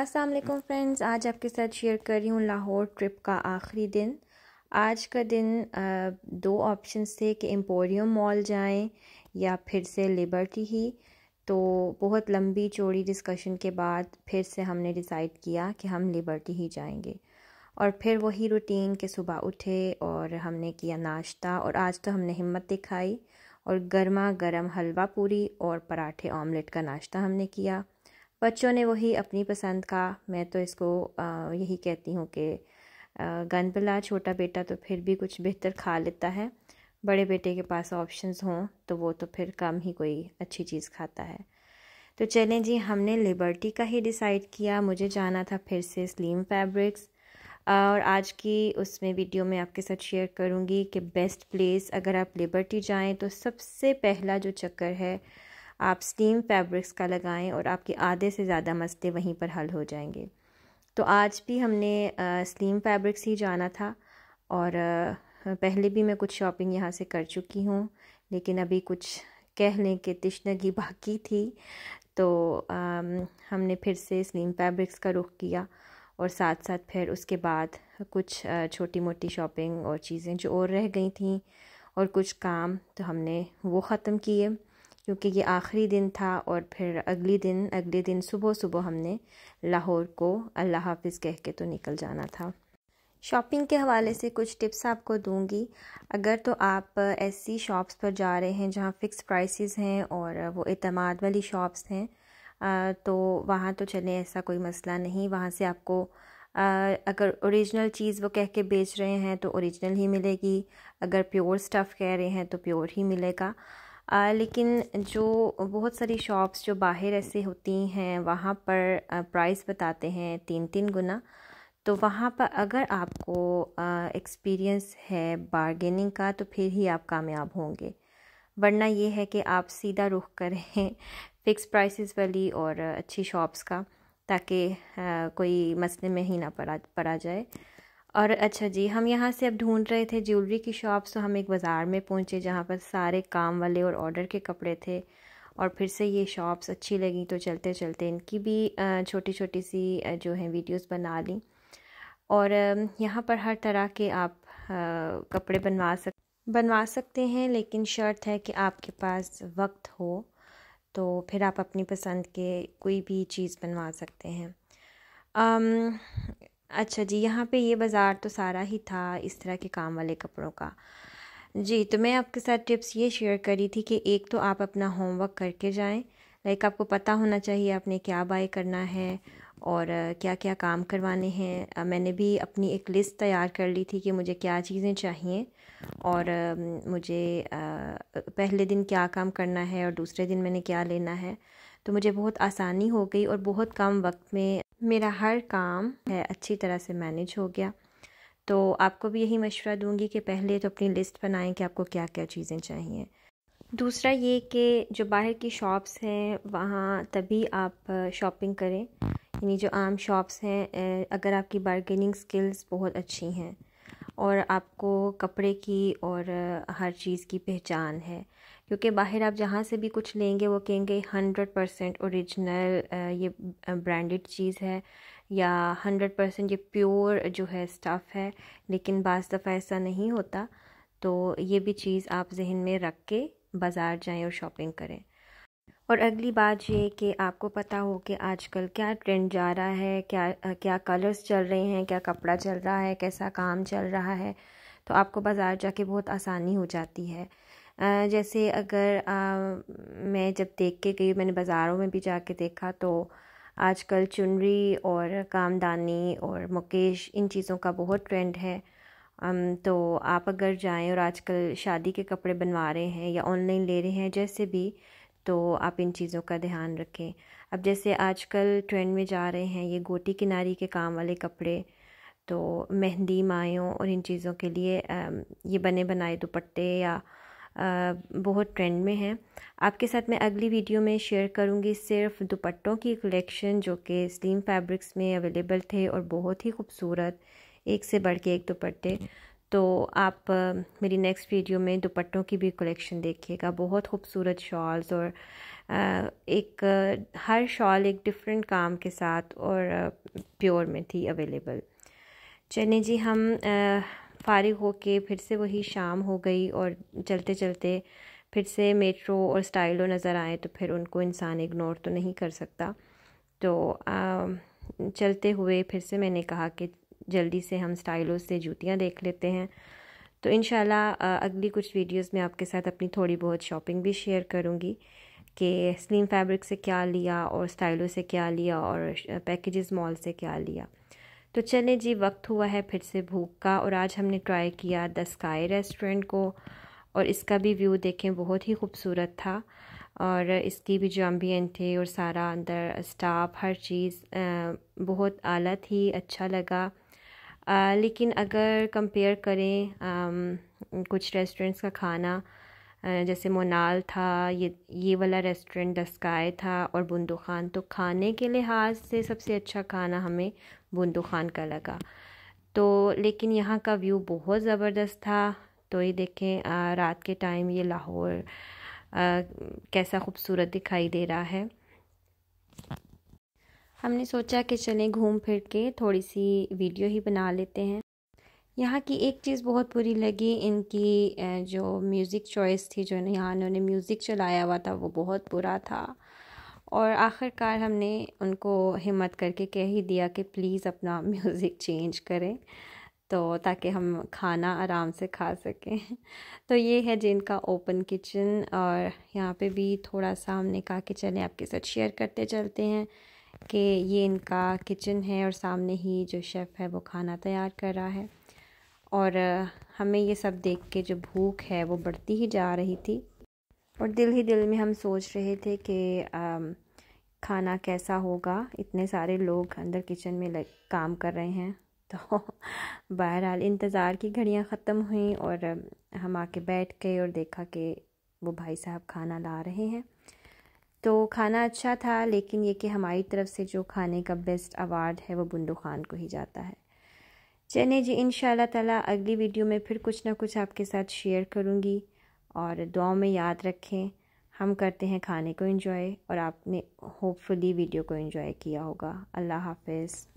अस्सलाम वालेकुम फ्रेंड्स आज आपके साथ शेयर कर रही हूँ लाहौर ट्रिप का आखिरी दिन आज का दिन दो ऑप्शन थे कि एम्पोरियम मॉल जाएं या फिर से लिबर्टी ही तो बहुत लंबी चौड़ी डिस्कशन के बाद फिर से हमने डिसाइड किया कि हम लिबर्टी ही जाएंगे और फिर वही रूटीन के सुबह उठे और हमने किया नाश्ता और आज तो हमने हिम्मत दिखाई और गर्मा गर्म हलवा पूरी और पराठे ऑमलेट का नाश्ता हमने किया बच्चों ने वही अपनी पसंद का मैं तो इसको यही कहती हूँ कि गन बला छोटा बेटा तो फिर भी कुछ बेहतर खा लेता है बड़े बेटे के पास ऑप्शंस हों तो वो तो फिर कम ही कोई अच्छी चीज़ खाता है तो चलें जी हमने लिबर्टी का ही डिसाइड किया मुझे जाना था फिर से स्लीम फैब्रिक्स और आज की उसमें वीडियो में आपके साथ शेयर करूँगी कि बेस्ट प्लेस अगर आप लिबर्टी जाएँ तो सबसे पहला जो चक्कर है आप स्टीम फैब्रिक्स का लगाएं और आपके आधे से ज़्यादा मस्ते वहीं पर हल हो जाएंगे तो आज भी हमने स्लीम फैब्रिक्स ही जाना था और आ, पहले भी मैं कुछ शॉपिंग यहाँ से कर चुकी हूँ लेकिन अभी कुछ कह लें कि तिश्नगी बाकी थी तो आ, हमने फिर से स्लीम फैब्रिक्स का रुख किया और साथ साथ फिर उसके बाद कुछ छोटी मोटी शॉपिंग और चीज़ें जो और रह गई थी और कुछ काम तो हमने वो ख़त्म किए क्योंकि ये आखिरी दिन था और फिर अगले दिन अगले दिन सुबह सुबह हमने लाहौर को अल्लाह हाफिज़ कह के तो निकल जाना था शॉपिंग के हवाले से कुछ टिप्स आपको दूंगी अगर तो आप ऐसी शॉप्स पर जा रहे हैं जहाँ फ़िक्स प्राइसेस हैं और वो अतमाद वाली शॉप्स हैं तो वहाँ तो चलें ऐसा कोई मसला नहीं वहाँ से आपको अगर ओरिजिनल चीज़ वो कह के बेच रहे हैं तो ओरिजिनल ही मिलेगी अगर प्योर स्टफ़ कह रहे हैं तो प्योर ही मिलेगा आ, लेकिन जो बहुत सारी शॉप्स जो बाहर ऐसे होती हैं वहाँ पर प्राइस बताते हैं तीन तीन गुना तो वहाँ पर अगर आपको एक्सपीरियंस है बारगेनिंग का तो फिर ही आप कामयाब होंगे वरना ये है कि आप सीधा रुख करें फ़िक्स प्राइसेस वाली और अच्छी शॉप्स का ताकि कोई मसले में ही ना पड़ा पड़ा जाए और अच्छा जी हम यहाँ से अब ढूंढ रहे थे ज्वेलरी की शॉप तो हम एक बाज़ार में पहुँचे जहाँ पर सारे काम वाले और ऑर्डर के कपड़े थे और फिर से ये शॉप्स अच्छी लगी तो चलते चलते इनकी भी छोटी छोटी सी जो है वीडियोस बना ली और यहाँ पर हर तरह के आप कपड़े बनवा सक बनवा सकते हैं लेकिन शर्त है कि आपके पास वक्त हो तो फिर आप अपनी पसंद के कोई भी चीज़ बनवा सकते हैं आम, अच्छा जी यहाँ पे ये बाज़ार तो सारा ही था इस तरह के काम वाले कपड़ों का जी तो मैं आपके साथ टिप्स ये शेयर करी थी कि एक तो आप अपना होमवर्क करके जाएं लाइक आपको पता होना चाहिए आपने क्या बाय करना है और क्या क्या काम करवाने हैं मैंने भी अपनी एक लिस्ट तैयार कर ली थी कि मुझे क्या चीज़ें चाहिए और मुझे पहले दिन क्या काम करना है और दूसरे दिन मैंने क्या लेना है तो मुझे बहुत आसानी हो गई और बहुत कम वक्त में मेरा हर काम है अच्छी तरह से मैनेज हो गया तो आपको भी यही मशवरा दूंगी कि पहले तो अपनी लिस्ट बनाएं कि आपको क्या क्या चीज़ें चाहिए दूसरा ये कि जो बाहर की शॉप्स हैं वहाँ तभी आप शॉपिंग करें यानी जो आम शॉप्स हैं अगर आपकी बारगेनिंग स्किल्स बहुत अच्छी हैं और आपको कपड़े की और हर चीज़ की पहचान है क्योंकि बाहर आप जहाँ से भी कुछ लेंगे वो कहेंगे हंड्रेड परसेंट औरिजिनल ये ब्रांडेड चीज़ है या हंड्रेड परसेंट ये प्योर जो है स्टफ़ है लेकिन बाज़ दफ़ा ऐसा नहीं होता तो ये भी चीज़ आप जहन में रख के बाज़ार जाएं और शॉपिंग करें और अगली बात ये कि आपको पता हो कि आजकल क्या ट्रेंड जा रहा है क्या क्या कलर्स चल रहे हैं क्या कपड़ा चल रहा है कैसा काम चल रहा है तो आपको बाज़ार जाके बहुत आसानी हो जाती है जैसे अगर आ, मैं जब देख के गई मैंने बाज़ारों में भी जाके देखा तो आजकल चुनरी और कामदानी और मुकेश इन चीज़ों का बहुत ट्रेंड है तो आप अगर जाएं और आजकल शादी के कपड़े बनवा रहे हैं या ऑनलाइन ले रहे हैं जैसे भी तो आप इन चीज़ों का ध्यान रखें अब जैसे आजकल ट्रेंड में जा रहे हैं ये गोटी किनारी के काम वाले कपड़े तो मेहंदी मायों और इन चीज़ों के लिए ये बने बनाए दुपट्टे या बहुत ट्रेंड में हैं आपके साथ मैं अगली वीडियो में शेयर करूंगी सिर्फ दुपट्टों की कलेक्शन जो कि स्लीम फैब्रिक्स में अवेलेबल थे और बहुत ही खूबसूरत एक से बढ़ के एक दुपट्टे तो आप मेरी नेक्स्ट वीडियो में दुपट्टों की भी कलेक्शन देखिएगा बहुत खूबसूरत शॉल्स और एक हर शॉल एक डिफरेंट काम के साथ और प्योर में थी अवेलेबल चलें जी हम फारिग हो के फिर से वही शाम हो गई और चलते चलते फिर से मेट्रो और स्टाइलो नज़र आए तो फिर उनको इंसान इग्नोर तो नहीं कर सकता तो आ, चलते हुए फिर से मैंने कहा कि जल्दी से हम स्टाइलों से जूतियाँ देख लेते हैं तो इन अगली कुछ वीडियोस में आपके साथ अपनी थोड़ी बहुत शॉपिंग भी शेयर करूँगी कि स्लिम फैब्रिक से क्या लिया और स्टाइलों से क्या लिया और पैकेजेस मॉल से क्या लिया तो चलें जी वक्त हुआ है फिर से भूख का और आज हमने ट्राई किया द स्काई रेस्टोरेंट को और इसका भी व्यू देखें बहुत ही खूबसूरत था और इसकी भी जो अम्बियन थे और सारा अंदर स्टाफ हर चीज़ बहुत आला थी अच्छा लगा आ, लेकिन अगर कंपेयर करें आ, कुछ रेस्टोरेंट्स का खाना आ, जैसे मोनाल था ये ये वाला रेस्टोरेंट दस्काए था और बुंदू खान तो खाने के लिहाज से सबसे अच्छा खाना हमें बुंदू खान का लगा तो लेकिन यहाँ का व्यू बहुत ज़बरदस्त था तो ये देखें रात के टाइम ये लाहौर कैसा खूबसूरत दिखाई दे रहा है हमने सोचा कि चलें घूम फिर के थोड़ी सी वीडियो ही बना लेते हैं यहाँ की एक चीज़ बहुत बुरी लगी इनकी जो म्यूज़िक चॉइस थी जो यहाँ इन्होंने म्यूज़िक चलाया हुआ था वो बहुत बुरा था और आखिरकार हमने उनको हिम्मत करके कह ही दिया कि प्लीज़ अपना म्यूज़िक चेंज करें तो ताकि हम खाना आराम से खा सकें तो ये है जिनका ओपन किचन और यहाँ पे भी थोड़ा सा हमने कहा कि चलें आपके साथ शेयर करते चलते हैं कि ये इनका किचन है और सामने ही जो शेफ़ है वो खाना तैयार कर रहा है और हमें ये सब देख के जो भूख है वो बढ़ती ही जा रही थी और दिल ही दिल में हम सोच रहे थे कि खाना कैसा होगा इतने सारे लोग अंदर किचन में काम कर रहे हैं तो बहरहाल इंतज़ार की घड़ियाँ ख़त्म हुई और हम आके बैठ गए और देखा कि वो भाई साहब खाना ला रहे हैं तो खाना अच्छा था लेकिन ये कि हमारी तरफ से जो खाने का बेस्ट अवार्ड है वो बुंदू खान को ही जाता है चले जी इन ताला अगली वीडियो में फिर कुछ ना कुछ आपके साथ शेयर करूँगी और दुआओं में याद रखें हम करते हैं खाने को एंजॉय और आपने होपफुली वीडियो को एंजॉय किया होगा अल्लाह हाफिज़